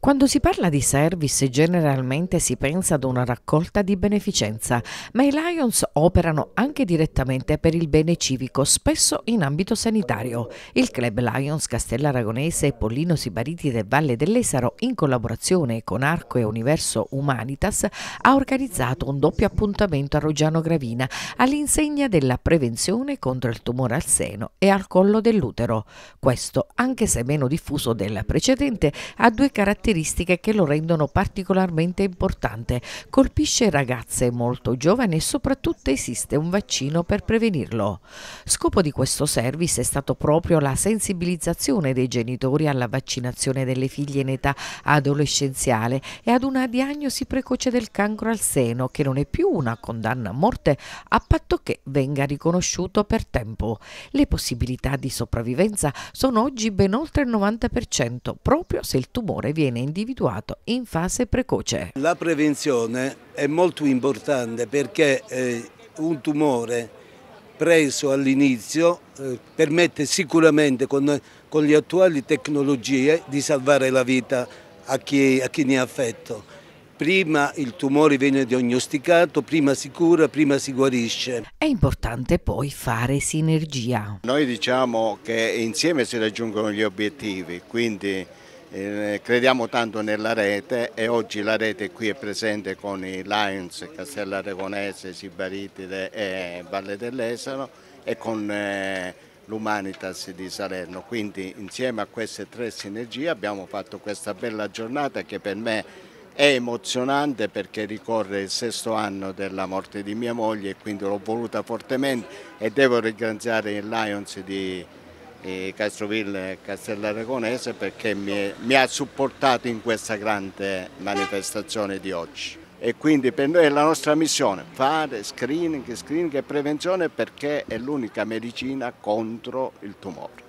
Quando si parla di service generalmente si pensa ad una raccolta di beneficenza, ma i Lions operano anche direttamente per il bene civico, spesso in ambito sanitario. Il Club Lions Castella Aragonese e Pollino Sibariti del Valle dell'Esaro, in collaborazione con Arco e Universo Humanitas, ha organizzato un doppio appuntamento a Roggiano Gravina all'insegna della prevenzione contro il tumore al seno e al collo dell'utero. Questo, anche se meno diffuso del precedente, ha due caratteristiche caratteristiche che lo rendono particolarmente importante. Colpisce ragazze molto giovani e soprattutto esiste un vaccino per prevenirlo. Scopo di questo service è stato proprio la sensibilizzazione dei genitori alla vaccinazione delle figlie in età adolescenziale e ad una diagnosi precoce del cancro al seno che non è più una condanna a morte a patto che venga riconosciuto per tempo. Le possibilità di sopravvivenza sono oggi ben oltre il 90% proprio se il tumore viene viene individuato in fase precoce. La prevenzione è molto importante perché eh, un tumore preso all'inizio eh, permette sicuramente con, con, le attuali tecnologie di salvare la vita a chi, a chi ne ha affetto prima il tumore viene diagnosticato, prima si cura, prima si guarisce. È importante poi fare sinergia. Noi diciamo che insieme si raggiungono gli obiettivi, quindi eh, crediamo tanto nella rete e oggi la rete qui è presente con i Lions, Castella Aragonese, Sibaritide e Valle dell'Esano e con eh, l'Humanitas di Salerno. Quindi insieme a queste tre sinergie abbiamo fatto questa bella giornata che per me è emozionante perché ricorre il sesto anno della morte di mia moglie e quindi l'ho voluta fortemente e devo ringraziare il Lions di Salerno eh, Castroville e Castellaragonese perché mi, mi ha supportato in questa grande manifestazione di oggi e quindi per noi è la nostra missione fare screening, screening e prevenzione perché è l'unica medicina contro il tumore.